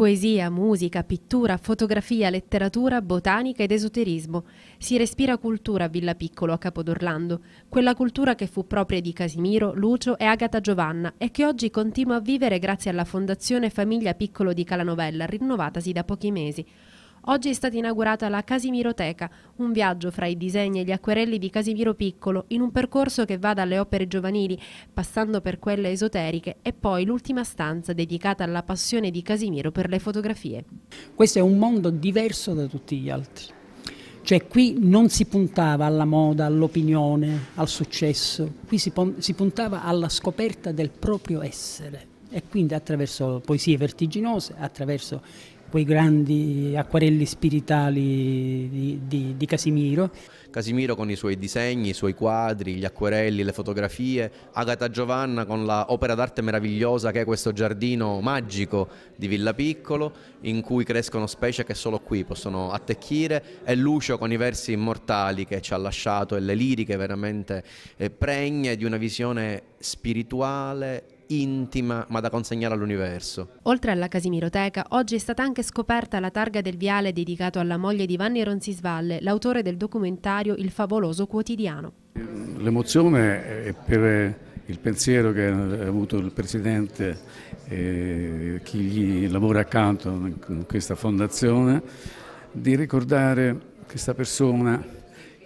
Poesia, musica, pittura, fotografia, letteratura, botanica ed esoterismo. Si respira cultura a Villa Piccolo a Capodorlando, quella cultura che fu propria di Casimiro, Lucio e Agata Giovanna e che oggi continua a vivere grazie alla Fondazione Famiglia Piccolo di Calanovella, rinnovatasi da pochi mesi. Oggi è stata inaugurata la Casimiroteca, un viaggio fra i disegni e gli acquerelli di Casimiro Piccolo in un percorso che va dalle opere giovanili, passando per quelle esoteriche e poi l'ultima stanza dedicata alla passione di Casimiro per le fotografie. Questo è un mondo diverso da tutti gli altri. Cioè qui non si puntava alla moda, all'opinione, al successo, qui si, si puntava alla scoperta del proprio essere e quindi attraverso poesie vertiginose, attraverso quei grandi acquarelli spiritali di, di, di, Casimiro. Casimiro con i suoi disegni, i suoi quadri, gli acquarelli, le fotografie, Agata Giovanna con l'opera d'arte meravigliosa che è questo giardino magico di Villa Piccolo in cui crescono specie che solo qui possono attecchire e Lucio con i versi immortali che ci ha lasciato e le liriche veramente eh, pregne di una visione spirituale intima ma da consegnare all'universo. Oltre alla Casimiroteca, oggi è stata anche scoperta la targa del viale dedicato alla moglie di Vanni Ronsisvalle, l'autore del documentario Il favoloso quotidiano. L'emozione è per il pensiero che ha avuto il Presidente e eh, chi gli lavora accanto in questa fondazione di ricordare questa persona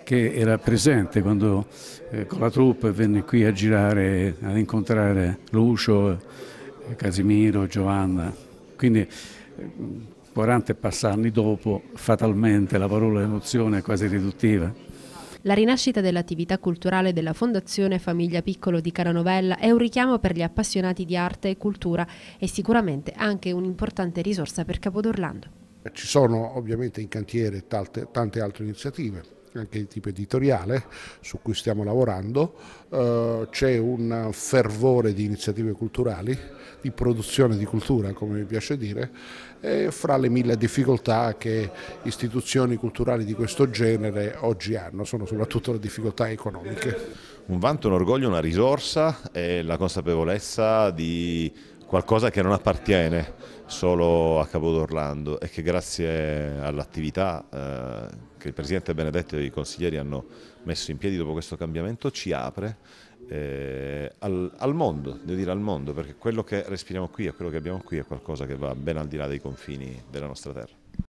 che era presente quando eh, con la troupe venne qui a girare, ad incontrare Lucio, eh, Casimiro, Giovanna. Quindi 40 eh, e pass'anni dopo, fatalmente, la parola emozione è quasi riduttiva. La rinascita dell'attività culturale della Fondazione Famiglia Piccolo di Caranovella è un richiamo per gli appassionati di arte e cultura e sicuramente anche un'importante risorsa per Capodorlando. Ci sono ovviamente in cantiere tante, tante altre iniziative, anche di tipo editoriale, su cui stiamo lavorando, eh, c'è un fervore di iniziative culturali, di produzione di cultura come mi piace dire, e fra le mille difficoltà che istituzioni culturali di questo genere oggi hanno, sono soprattutto le difficoltà economiche. Un vanto, un orgoglio, una risorsa è la consapevolezza di qualcosa che non appartiene solo a Capodorlando e che grazie all'attività eh, che il Presidente Benedetto e i consiglieri hanno messo in piedi dopo questo cambiamento ci apre eh, al, mondo, devo dire al mondo, perché quello che respiriamo qui e quello che abbiamo qui è qualcosa che va ben al di là dei confini della nostra terra.